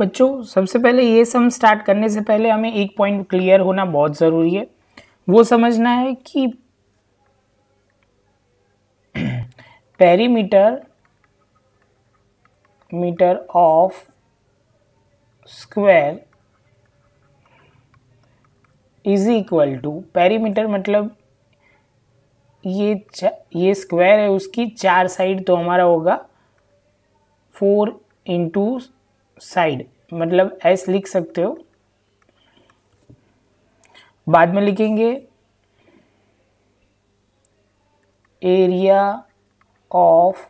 बच्चों सबसे पहले ये सम स्टार्ट करने से पहले हमें एक पॉइंट क्लियर होना बहुत ज़रूरी है वो समझना है कि perimeter meter of square is equal to perimeter मतलब ये ये स्क्वायर है उसकी चार साइड तो हमारा होगा फोर इंटू साइड मतलब एस लिख सकते हो बाद में लिखेंगे area of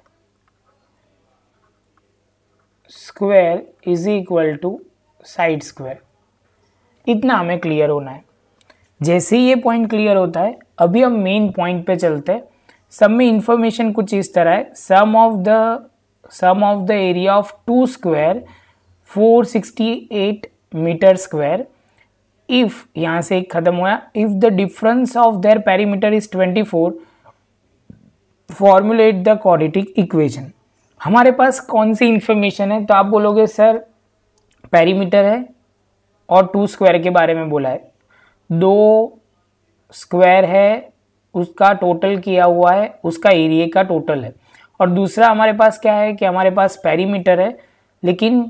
square is equal to side square इतना हमें क्लियर होना है जैसे ही ये पॉइंट क्लियर होता है अभी हम मेन पॉइंट पे चलते हैं सब में इंफॉर्मेशन कुछ इस तरह है sum of the sum of the area of two square 468 meter square if यहाँ से एक खत्म हुआ if the difference of their perimeter is 24 formulate the quadratic equation हमारे पास कौन सी इन्फॉर्मेशन है तो आप बोलोगे सर पैरीमीटर है और टू स्क्वायर के बारे में बोला है दो स्क्वायर है उसका टोटल किया हुआ है उसका एरिए का टोटल है और दूसरा हमारे पास क्या है कि हमारे पास पैरीमीटर है लेकिन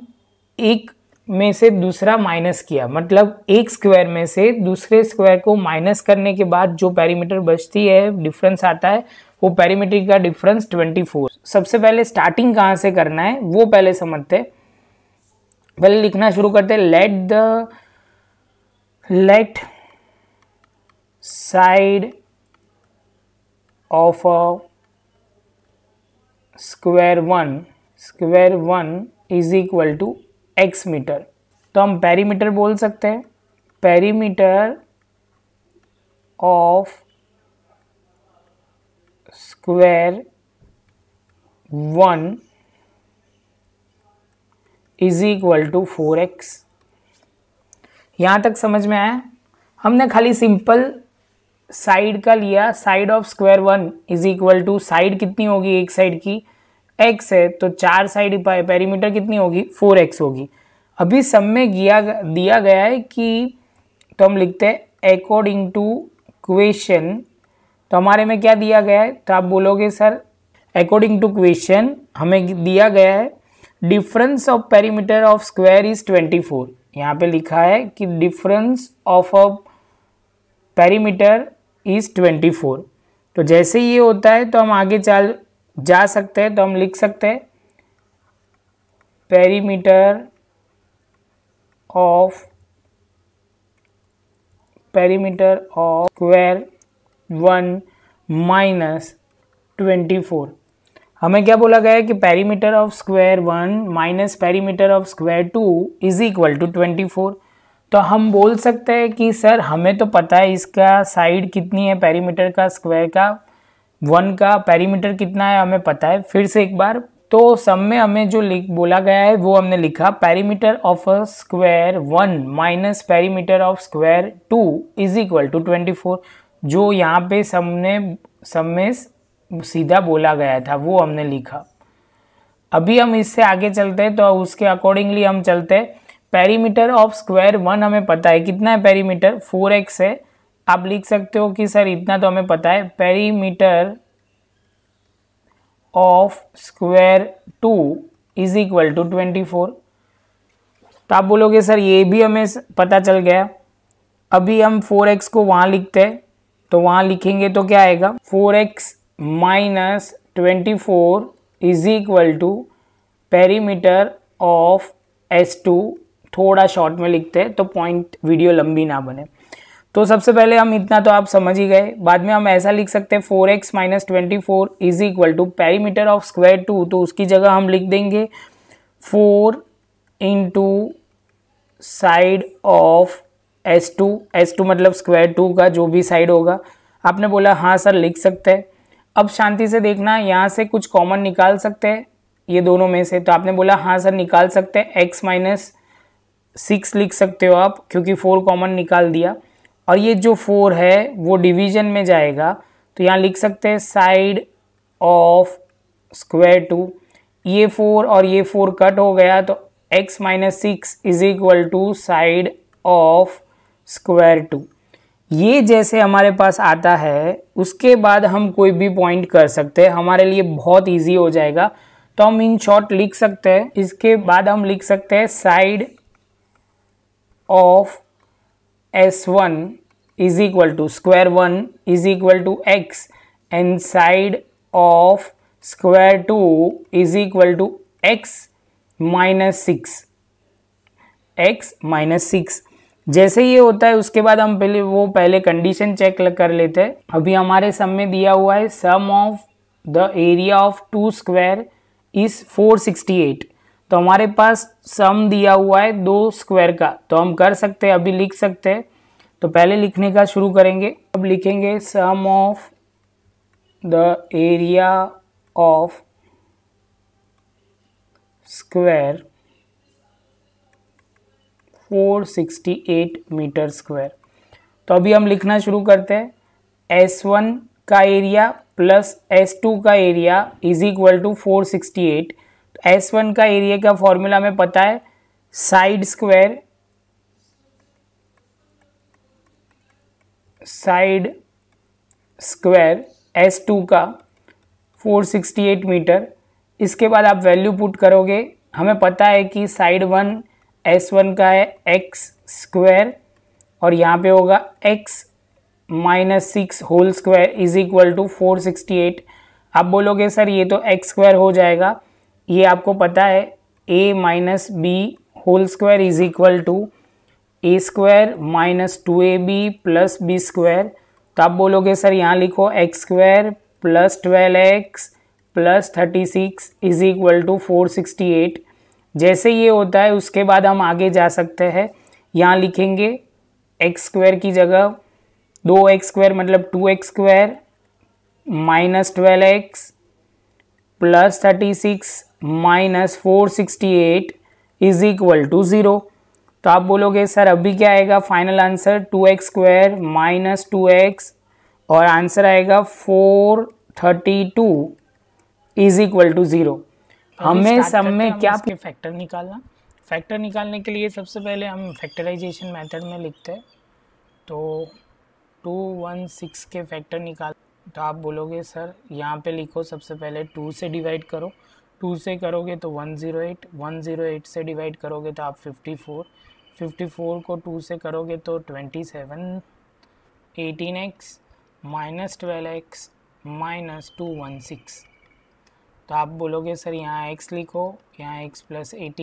एक में से दूसरा माइनस किया मतलब एक स्क्वायर में से दूसरे स्क्वायर को माइनस करने के बाद जो पैरीमीटर बचती है डिफरेंस आता है वो पैरीमीटर का डिफरेंस 24 सबसे पहले स्टार्टिंग कहाँ से करना है वो पहले समझते हैं पहले लिखना शुरू करते हैं let the let side of square one square one is equal to X meter तो हम पेरीमीटर बोल सकते हैं perimeter of square one is equal to four X यहां तक समझ में आया हमने खाली सिंपल साइड का लिया side of square one is equal to side कितनी होगी एक साइड की एक्स है तो चार साइड पेरीमीटर कितनी होगी फोर एक्स होगी अभी सब में दिया दिया गया है कि तो हम लिखते हैं अकॉर्डिंग टू क्वेश्चन तो हमारे में क्या दिया गया है तो आप बोलोगे सर अकॉर्डिंग टू क्वेश्चन हमें दिया गया है difference of perimeter of square is twenty four यहाँ पे लिखा है कि difference of a perimeter is twenty four तो जैसे ये होता है तो हम आगे चाल जा सकते हैं तो हम लिख सकते हैं perimeter of perimeter of square one minus twenty four हमें क्या बोला गया है कि perimeter of square one minus perimeter of square two is equal to twenty four तो हम बोल सकते हैं कि सर हमें तो पता है इसका साइड कितनी है पेरीमीटर का स्क्वायर का वन का पैरीमीटर कितना है हमें पता है फिर से एक बार तो सम में हमें जो लिख बोला गया है वो हमने लिखा perimeter of a square one minus perimeter of square two is equal to twenty four जो यहाँ पे सम ने सम में सीधा बोला गया था वो हमने लिखा अभी हम इससे आगे चलते हैं तो उसके अकॉर्डिंगली हम चलते हैं पैरीमीटर ऑफ स्क्वायर वन हमें पता है कितना है पैरीमीटर फोर एक्स है आप लिख सकते हो कि सर इतना तो हमें पता है perimeter of square two is equal to twenty four तो आप बोलोगे सर ये भी हमें पता चल गया अभी हम फोर एक्स को वहाँ लिखते हैं तो वहाँ लिखेंगे तो क्या आएगा four X minus twenty four is equal to perimeter of S two थोड़ा शॉर्ट में लिखते हैं तो पॉइंट वीडियो लंबी ना बने तो सबसे पहले हम इतना तो आप समझ ही गए बाद में हम ऐसा लिख सकते हैं four X minus twenty four is equal to perimeter of square two तो उसकी जगह हम लिख देंगे four into side of S two S two मतलब स्क्वायर टू का जो भी साइड होगा आपने बोला हाँ सर लिख सकते हैं अब शांति से देखना यहाँ से कुछ कॉमन निकाल सकते हैं ये दोनों में से तो आपने बोला हाँ सर निकाल सकते हैं एक्स माइनस सिक्स लिख सकते हो आप क्योंकि फोर कॉमन निकाल दिया और ये जो फोर है वो डिवीजन में जाएगा तो यहाँ लिख सकते हैं साइड ऑफ स्क्वायर टू ये फोर और ये फोर कट हो गया तो X minus six is equal to side of square two ये जैसे हमारे पास आता है उसके बाद हम कोई भी पॉइंट कर सकते हैं हमारे लिए बहुत इजी हो जाएगा तो हम इन शॉर्ट लिख सकते हैं इसके बाद हम लिख सकते हैं side of S one is equal to square one is equal to X and side of square two is equal to X minus six X minus six जैसे ये होता है उसके बाद हम पहले वो पहले कंडीशन चेक कर लेते हैं अभी हमारे सम में दिया हुआ है sum of the area of two square is four sixty eight तो हमारे पास सम दिया हुआ है दो स्क्वायर का तो हम कर सकते हैं अभी लिख सकते हैं तो पहले लिखने का शुरू करेंगे अब लिखेंगे sum of the area of square 468 meter square तो अभी हम लिखना शुरू करते हैं एस वन का एरिया प्लस एस टू का area is equal to 468 S one का एरिया का फॉर्मूला हमें पता है side square side square S two का 468 मीटर इसके बाद आप वैल्यू पुट करोगे हमें पता है कि साइड वन एस वन का है एक्स स्क्वायर और यहाँ पे होगा X minus six whole square is equal to four sixty eight आप बोलोगे सर ये तो एक्स स्क्वायर हो जाएगा ये आपको पता है A minus B whole square is equal to A square minus two A B plus B square तो आप बोलोगे सर यहाँ लिखो X square plus twelve X plus thirty six is equal to four sixty eight जैसे ये होता है उसके बाद हम आगे जा सकते हैं यहाँ लिखेंगे एक्स स्क्वायर की जगह दो एक्स स्क्वायर मतलब two X square minus twelve X plus thirty six minus four sixty eight is equal to zero तो आप बोलोगे सर अभी क्या आएगा final answer two X square minus two X और आंसर आएगा four thirty two is equal to zero हमें सब में क्या फैक्टर निकालना फैक्टर निकालने के लिए सबसे पहले हम फैक्टराइजेशन मेथड में लिखते हैं तो टू वन सिक्स के फैक्टर निकाल तो आप बोलोगे सर यहाँ पे लिखो सबसे पहले टू से डिवाइड करो टू से करोगे तो one zero eight one zero eight से डिवाइड करोगे तो आप फिफ्टी फोर फिफ्टी फोर को टू से करोगे तो twenty seven eighteen X minus twelve X minus two one six तो आप बोलोगे सर यहाँ एक्स लिखो यहाँ एक्स प्लस एटीन